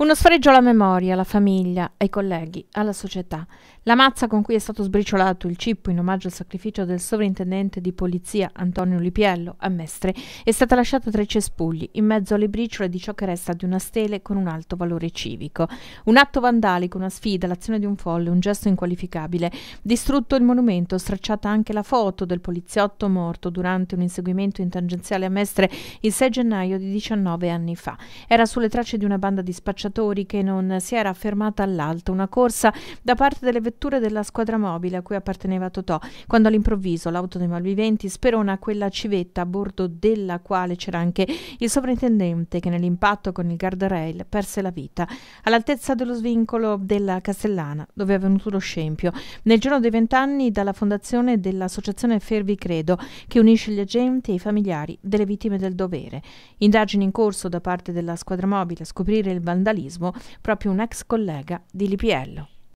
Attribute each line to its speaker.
Speaker 1: Uno sfregio alla memoria, alla famiglia, ai colleghi, alla società. La mazza con cui è stato sbriciolato il cippo in omaggio al sacrificio del sovrintendente di polizia Antonio Lipiello a Mestre è stata lasciata tra i cespugli, in mezzo alle briciole di ciò che resta di una stele con un alto valore civico. Un atto vandalico, una sfida, l'azione di un folle, un gesto inqualificabile. Distrutto il monumento, stracciata anche la foto del poliziotto morto durante un inseguimento in tangenziale a Mestre il 6 gennaio di 19 anni fa. Era sulle tracce di una banda di spacciatori calciatori che non si era fermata all'alto, una corsa da parte delle vetture della squadra mobile a cui apparteneva Totò, quando all'improvviso l'auto dei malviventi sperona quella civetta a bordo della quale c'era anche il sovrintendente che nell'impatto con il guardrail perse la vita, all'altezza dello svincolo della Castellana, dove è avvenuto lo scempio, nel giorno dei vent'anni dalla fondazione dell'associazione Fervi Credo, che unisce gli agenti e i familiari delle vittime del dovere. Indagini in corso da parte della squadra mobile a scoprire il vandalismo giornalismo proprio un ex collega di Lipiello.